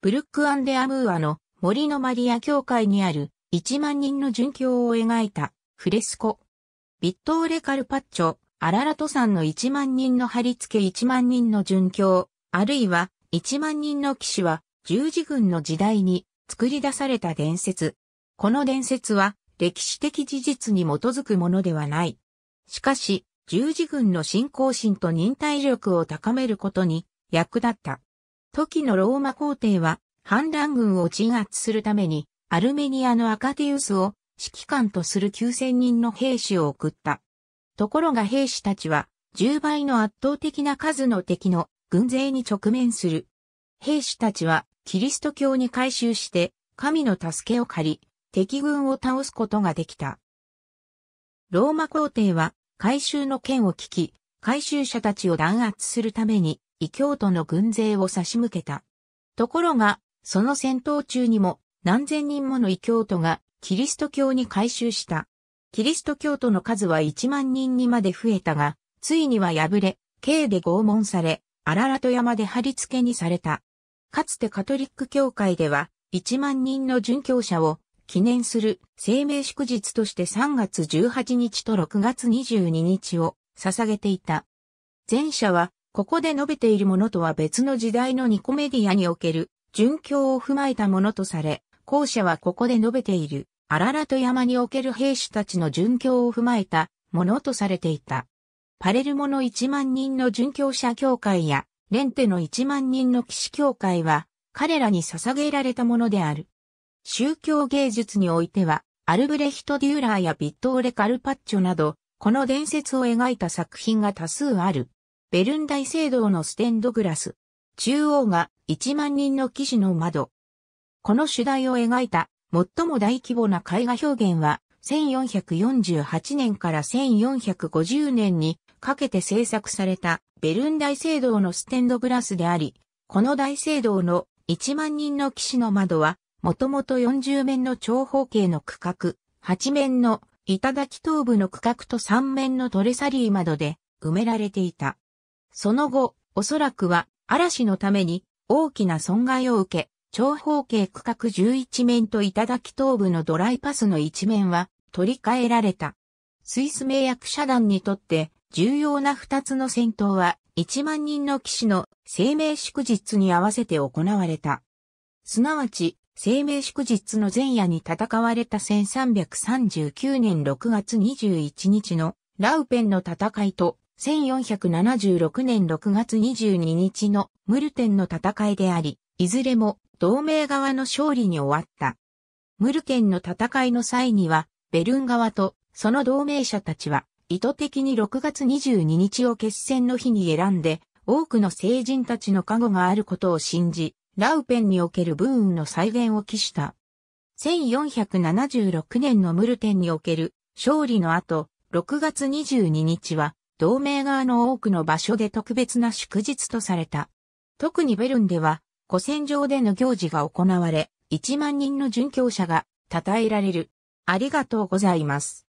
ブルックアンデアムーアの森のマリア教会にある1万人の殉教を描いたフレスコ。ビットーレ・カルパッチョ、アララト山の1万人の貼り付け1万人の殉教、あるいは1万人の騎士は十字軍の時代に作り出された伝説。この伝説は歴史的事実に基づくものではない。しかし、十字軍の信仰心と忍耐力を高めることに役立った。時のローマ皇帝は反乱軍を鎮圧するためにアルメニアのアカティウスを指揮官とする9000人の兵士を送った。ところが兵士たちは10倍の圧倒的な数の敵の軍勢に直面する。兵士たちはキリスト教に改宗して神の助けを借り敵軍を倒すことができた。ローマ皇帝は改宗の件を聞き、改宗者たちを弾圧するために異教徒の軍勢を差し向けた。ところが、その戦闘中にも何千人もの異教徒がキリスト教に改宗した。キリスト教徒の数は1万人にまで増えたが、ついには敗れ、刑で拷問され、アララト山で貼り付けにされた。かつてカトリック教会では、1万人の殉教者を記念する生命祝日として3月18日と6月22日を捧げていた。前者はここで述べているものとは別の時代のニコメディアにおける、殉教を踏まえたものとされ、後者はここで述べている、アララト山における兵士たちの殉教を踏まえたものとされていた。パレルモの1万人の殉教者協会や、レンテの1万人の騎士協会は、彼らに捧げられたものである。宗教芸術においては、アルブレヒト・デューラーやビットーレ・カルパッチョなど、この伝説を描いた作品が多数ある。ベルン大聖堂のステンドグラス。中央が1万人の騎士の窓。この主題を描いた最も大規模な絵画表現は1448年から1450年にかけて制作されたベルン大聖堂のステンドグラスであり、この大聖堂の1万人の騎士の窓は、もともと40面の長方形の区画、8面の頂頭部の区画と3面のトレサリー窓で埋められていた。その後、おそらくは嵐のために大きな損害を受け、長方形区画11面と頂き東部のドライパスの一面は取り替えられた。スイス名役社団にとって重要な二つの戦闘は1万人の騎士の生命祝日に合わせて行われた。すなわち、生命祝日の前夜に戦われた1339年6月21日のラウペンの戦いと1476年6月22日のムルテンの戦いであり、いずれも同盟側の勝利に終わった。ムルテンの戦いの際には、ベルン側とその同盟者たちは、意図的に6月22日を決戦の日に選んで、多くの聖人たちの加護があることを信じ、ラウペンにおけるブーンの再現を期した。1476年のムルテンにおける勝利の後、6月22日は同盟側の多くの場所で特別な祝日とされた。特にベルンでは、古戦場での行事が行われ、1万人の殉教者が称えられる。ありがとうございます。